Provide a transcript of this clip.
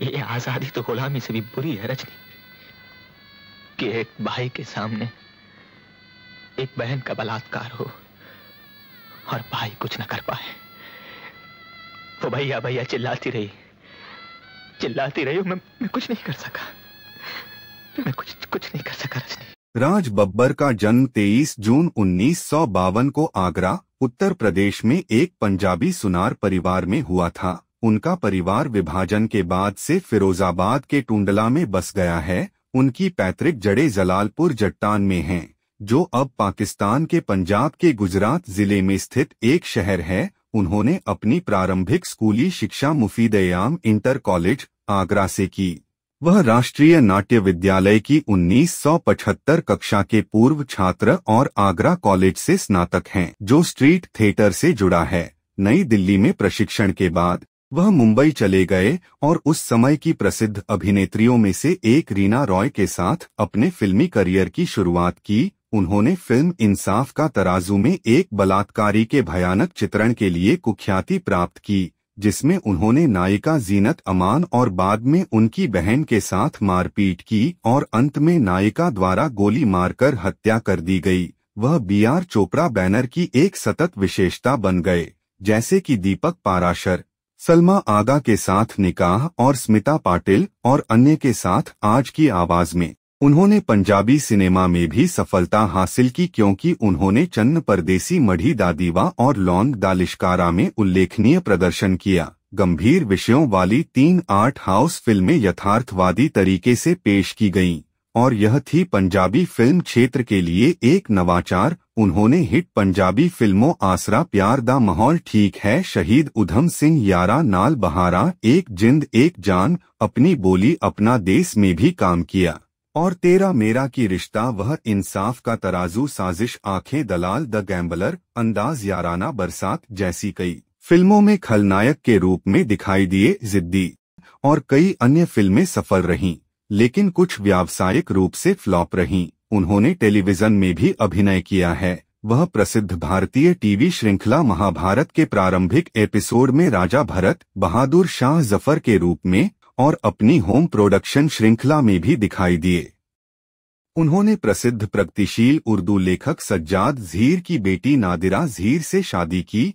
ये आजादी तो गुलामी से भी बुरी है रजनी कि एक भाई के सामने एक बहन का बलात्कार हो और भाई कुछ ना कर पाए वो भैया भैया चिल्लाती रही चिल्लाती रही मैं, मैं कुछ नहीं कर सका मैं कुछ कुछ नहीं कर सका रजनी राज बब्बर का जन्म 23 जून उन्नीस को आगरा उत्तर प्रदेश में एक पंजाबी सुनार परिवार में हुआ था उनका परिवार विभाजन के बाद से फिरोजाबाद के टुंडला में बस गया है उनकी पैतृक जड़े जलालपुर जट्टान में हैं जो अब पाकिस्तान के पंजाब के गुजरात जिले में स्थित एक शहर है उन्होंने अपनी प्रारंभिक स्कूली शिक्षा मुफीद याम इंटर कॉलेज आगरा से की वह राष्ट्रीय नाट्य विद्यालय की 1975 कक्षा के पूर्व छात्र और आगरा कॉलेज से स्नातक हैं जो स्ट्रीट थिएटर से जुड़ा है नई दिल्ली में प्रशिक्षण के बाद वह मुंबई चले गए और उस समय की प्रसिद्ध अभिनेत्रियों में से एक रीना रॉय के साथ अपने फिल्मी करियर की शुरुआत की उन्होंने फिल्म इंसाफ का तराजू में एक बलात्कारी के भयानक चित्रण के लिए कुख्याति प्राप्त की जिसमें उन्होंने नायिका जीनत अमान और बाद में उनकी बहन के साथ मारपीट की और अंत में नायिका द्वारा गोली मारकर हत्या कर दी गई वह बी आर चोपड़ा बैनर की एक सतत विशेषता बन गए जैसे कि दीपक पाराशर सलमा आगा के साथ निकाह और स्मिता पाटिल और अन्य के साथ आज की आवाज में उन्होंने पंजाबी सिनेमा में भी सफलता हासिल की क्योंकि उन्होंने चन्न परदेसी मढ़ी दादीवा और लॉन्ग दालिशकारा में उल्लेखनीय प्रदर्शन किया गंभीर विषयों वाली तीन आर्ट हाउस फिल्में यथार्थवादी तरीके से पेश की गईं। और यह थी पंजाबी फिल्म क्षेत्र के लिए एक नवाचार उन्होंने हिट पंजाबी फिल्मों आसरा प्यार दा माहौल ठीक है शहीद उधम सिंह यारा नाल बहारा एक जिंद एक जान अपनी बोली अपना देश में भी काम किया और तेरा मेरा की रिश्ता वह इंसाफ का तराजू साजिश आंखें दलाल द गैम्बलर अंदाज याराना बरसात जैसी कई फिल्मों में खलनायक के रूप में दिखाई दिए जिद्दी और कई अन्य फिल्में सफल रहीं लेकिन कुछ व्यावसायिक रूप से फ्लॉप रहीं उन्होंने टेलीविजन में भी अभिनय किया है वह प्रसिद्ध भारतीय टीवी श्रृंखला महाभारत के प्रारंभिक एपिसोड में राजा भरत बहादुर शाह जफर के रूप में और अपनी होम प्रोडक्शन श्रृंखला में भी दिखाई दिए उन्होंने प्रसिद्ध प्रगतिशील उर्दू लेखक सज्जाद झीर की बेटी नादिरा झीर से शादी की